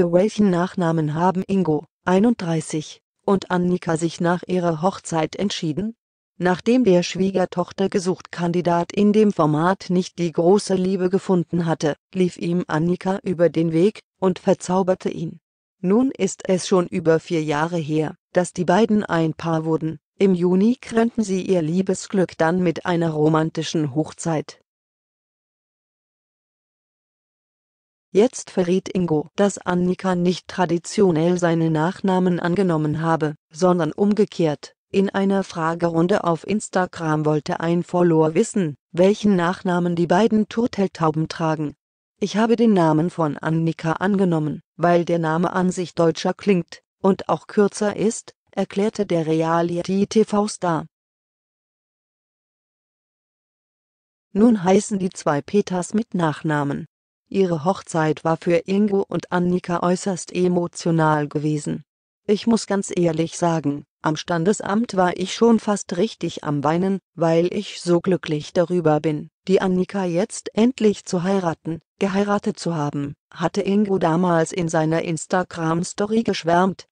für welchen Nachnamen haben Ingo, 31, und Annika sich nach ihrer Hochzeit entschieden? Nachdem der Schwiegertochter gesucht Kandidat in dem Format nicht die große Liebe gefunden hatte, lief ihm Annika über den Weg und verzauberte ihn. Nun ist es schon über vier Jahre her, dass die beiden ein Paar wurden. Im Juni krönten sie ihr Liebesglück dann mit einer romantischen Hochzeit. Jetzt verriet Ingo, dass Annika nicht traditionell seine Nachnamen angenommen habe, sondern umgekehrt. In einer Fragerunde auf Instagram wollte ein Follower wissen, welchen Nachnamen die beiden Turteltauben tragen. Ich habe den Namen von Annika angenommen, weil der Name an sich deutscher klingt und auch kürzer ist, erklärte der Reality-TV-Star. Nun heißen die zwei Peters mit Nachnamen. Ihre Hochzeit war für Ingo und Annika äußerst emotional gewesen. Ich muss ganz ehrlich sagen, am Standesamt war ich schon fast richtig am Weinen, weil ich so glücklich darüber bin, die Annika jetzt endlich zu heiraten, geheiratet zu haben, hatte Ingo damals in seiner Instagram-Story geschwärmt,